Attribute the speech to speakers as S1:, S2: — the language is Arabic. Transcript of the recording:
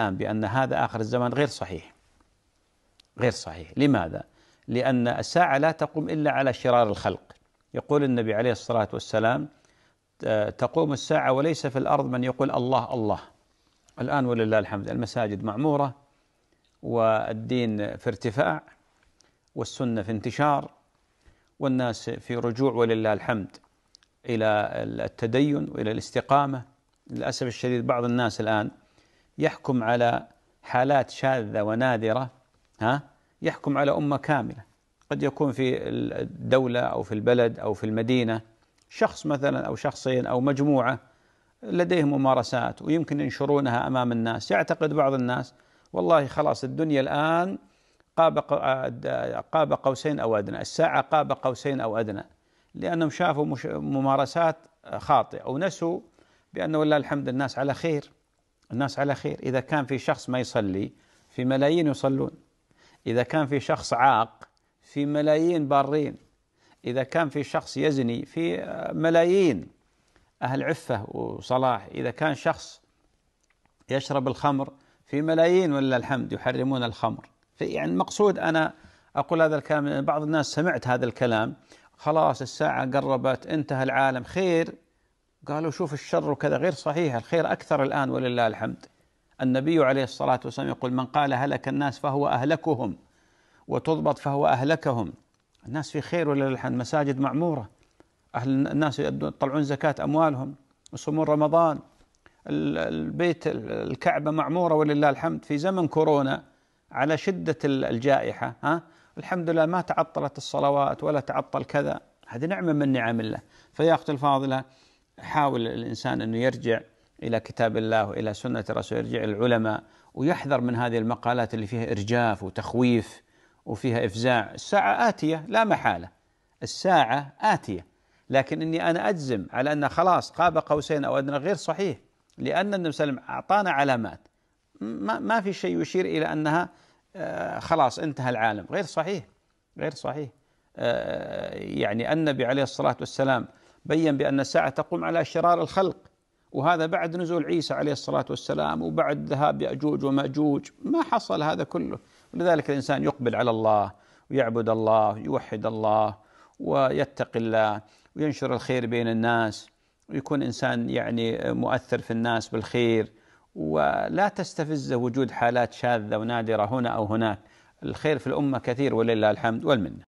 S1: الآن بأن هذا آخر الزمان غير صحيح غير صحيح لماذا؟ لأن الساعة لا تقوم إلا على شرار الخلق يقول النبي عليه الصلاة والسلام آه، تقوم الساعة وليس في الأرض من يقول الله الله الآن ولله الحمد المساجد معمورة والدين في ارتفاع والسنة في انتشار والناس في رجوع ولله الحمد إلى التدين وإلى الاستقامة للأسف الشديد بعض الناس الآن يحكم على حالات شاذة ونادرة ها يحكم على أمة كاملة قد يكون في الدولة أو في البلد أو في المدينة شخص مثلا أو شخصين أو مجموعة لديهم ممارسات ويمكن ينشرونها أمام الناس يعتقد بعض الناس والله خلاص الدنيا الآن قاب قاب قوسين أو أدنى الساعة قاب قوسين أو أدنى لأنهم شافوا ممارسات خاطئة ونسوا بأن ولله الحمد الناس على خير الناس على خير إذا كان في شخص ما يصلي في ملايين يصلون إذا كان في شخص عاق في ملايين بارين إذا كان في شخص يزني في ملايين أهل عفة وصلاح إذا كان شخص يشرب الخمر في ملايين ولله الحمد يحرمون الخمر يعني المقصود أنا أقول هذا الكلام بعض الناس سمعت هذا الكلام خلاص الساعة قربت انتهى العالم خير قالوا شوف الشر وكذا غير صحيح الخير أكثر الآن ولله الحمد النبي عليه الصلاة والسلام يقول من قال هلك الناس فهو أهلكهم وتضبط فهو أهلكهم الناس في خير ولله الحمد مساجد معمورة أهل الناس يطلعون زكاة أموالهم يصومون رمضان البيت الكعبة معمورة ولله الحمد في زمن كورونا على شدة الجائحة ها الحمد لله ما تعطلت الصلوات ولا تعطل كذا هذه نعمة من نعم الله فيا أختي الفاضلة يحاول الانسان انه يرجع الى كتاب الله والى سنه الرسول يرجع العلماء ويحذر من هذه المقالات اللي فيها ارجاف وتخويف وفيها افزاع، الساعه اتيه لا محاله. الساعه اتيه لكن اني انا اجزم على ان خلاص قاب قوسين او ادنى غير صحيح لان النبي صلى الله عليه وسلم اعطانا علامات ما, ما في شيء يشير الى انها آه، خلاص انتهى العالم غير صحيح غير صحيح آه، يعني النبي عليه الصلاه والسلام بين بأن الساعة تقوم على شرار الخلق وهذا بعد نزول عيسى عليه الصلاة والسلام وبعد ذهاب يأجوج ومأجوج ما حصل هذا كله ولذلك الإنسان يقبل على الله ويعبد الله ويوحد الله ويتقي الله وينشر الخير بين الناس ويكون إنسان يعني مؤثر في الناس بالخير ولا تستفزه وجود حالات شاذة ونادرة هنا أو هناك الخير في الأمة كثير ولله الحمد والمنة